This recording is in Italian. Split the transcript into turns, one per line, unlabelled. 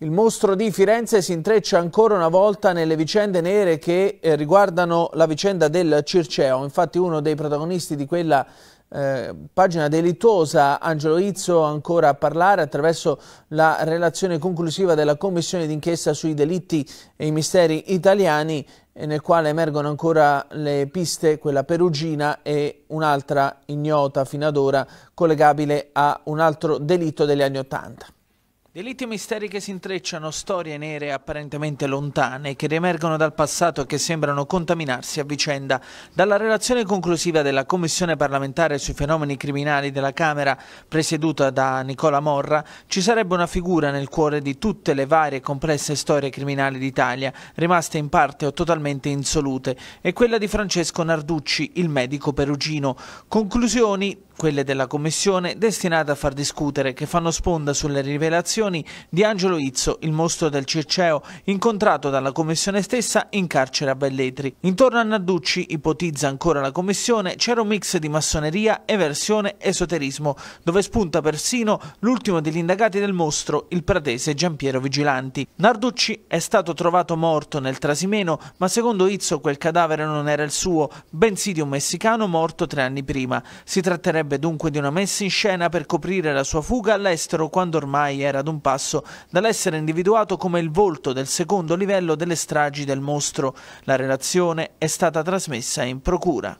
Il mostro di Firenze si intreccia ancora una volta nelle vicende nere che eh, riguardano la vicenda del Circeo. Infatti uno dei protagonisti di quella eh, pagina delittuosa, Angelo Izzo, ancora a parlare attraverso la relazione conclusiva della commissione d'inchiesta sui delitti e i misteri italiani, eh, nel quale emergono ancora le piste, quella perugina e un'altra ignota fino ad ora collegabile a un altro delitto degli anni Ottanta. Delitti e misteri che si intrecciano, storie nere apparentemente lontane, che riemergono dal passato e che sembrano contaminarsi a vicenda. Dalla relazione conclusiva della Commissione parlamentare sui fenomeni criminali della Camera, presieduta da Nicola Morra, ci sarebbe una figura nel cuore di tutte le varie e complesse storie criminali d'Italia, rimaste in parte o totalmente insolute, e quella di Francesco Narducci, il medico perugino. Conclusioni quelle della commissione destinate a far discutere che fanno sponda sulle rivelazioni di Angelo Izzo, il mostro del Circeo, incontrato dalla commissione stessa in carcere a Belletri. Intorno a Narducci, ipotizza ancora la commissione, c'era un mix di massoneria, eversione, esoterismo, dove spunta persino l'ultimo degli indagati del mostro, il pratese Giampiero Vigilanti. Narducci è stato trovato morto nel Trasimeno, ma secondo Izzo quel cadavere non era il suo, bensì di un messicano morto tre anni prima. Si tratterebbe tratterebbe dunque di una messa in scena per coprire la sua fuga all'estero quando ormai era ad un passo dall'essere individuato come il volto del secondo livello delle stragi del mostro. La relazione è stata trasmessa in procura.